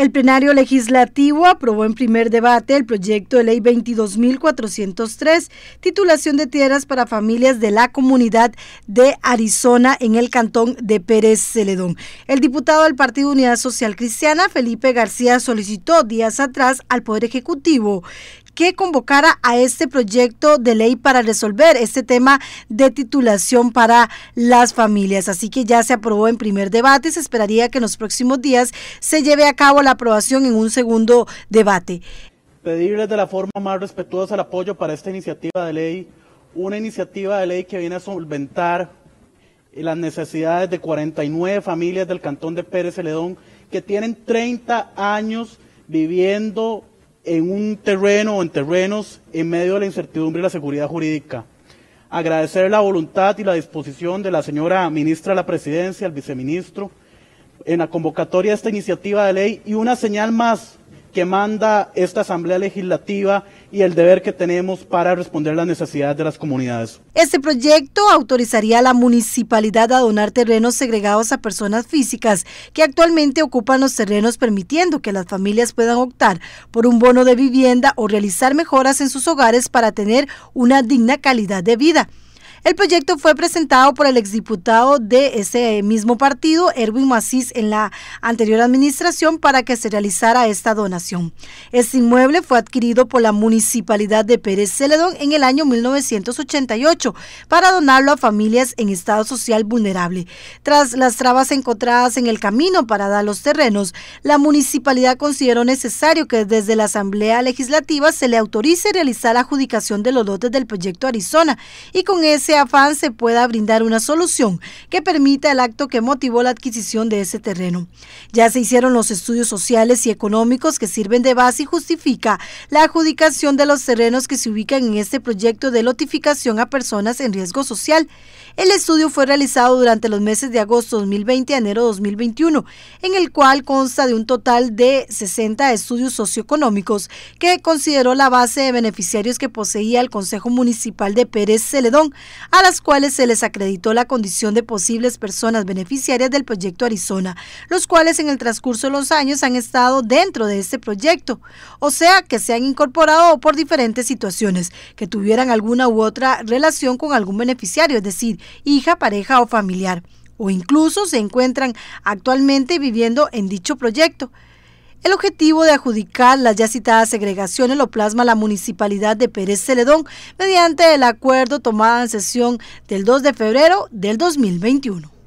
El plenario legislativo aprobó en primer debate el proyecto de ley 22.403, titulación de tierras para familias de la comunidad de Arizona en el cantón de Pérez Celedón. El diputado del Partido Unidad Social Cristiana, Felipe García, solicitó días atrás al Poder Ejecutivo que convocara a este proyecto de ley para resolver este tema de titulación para las familias. Así que ya se aprobó en primer debate, se esperaría que en los próximos días se lleve a cabo la aprobación en un segundo debate. Pedirles de la forma más respetuosa el apoyo para esta iniciativa de ley, una iniciativa de ley que viene a solventar las necesidades de 49 familias del cantón de Pérez Celedón que tienen 30 años viviendo en un terreno o en terrenos en medio de la incertidumbre y la seguridad jurídica. Agradecer la voluntad y la disposición de la señora ministra de la Presidencia, el viceministro, en la convocatoria de esta iniciativa de ley y una señal más que manda esta Asamblea Legislativa y el deber que tenemos para responder las necesidades de las comunidades. Este proyecto autorizaría a la municipalidad a donar terrenos segregados a personas físicas que actualmente ocupan los terrenos permitiendo que las familias puedan optar por un bono de vivienda o realizar mejoras en sus hogares para tener una digna calidad de vida. El proyecto fue presentado por el exdiputado de ese mismo partido, Erwin Macís, en la anterior administración para que se realizara esta donación. Este inmueble fue adquirido por la municipalidad de Pérez Celedón en el año 1988 para donarlo a familias en estado social vulnerable. Tras las trabas encontradas en el camino para dar los terrenos, la municipalidad consideró necesario que desde la Asamblea Legislativa se le autorice realizar la adjudicación de los lotes del proyecto Arizona y con ese afán se pueda brindar una solución que permita el acto que motivó la adquisición de ese terreno. Ya se hicieron los estudios sociales y económicos que sirven de base y justifica la adjudicación de los terrenos que se ubican en este proyecto de lotificación a personas en riesgo social. El estudio fue realizado durante los meses de agosto 2020 a enero 2021, en el cual consta de un total de 60 estudios socioeconómicos que consideró la base de beneficiarios que poseía el Consejo Municipal de Pérez Celedón, a las cuales se les acreditó la condición de posibles personas beneficiarias del proyecto Arizona, los cuales en el transcurso de los años han estado dentro de este proyecto, o sea que se han incorporado por diferentes situaciones que tuvieran alguna u otra relación con algún beneficiario, es decir, hija, pareja o familiar o incluso se encuentran actualmente viviendo en dicho proyecto. El objetivo de adjudicar las ya citadas segregaciones lo plasma la municipalidad de Pérez Celedón mediante el acuerdo tomado en sesión del 2 de febrero del 2021.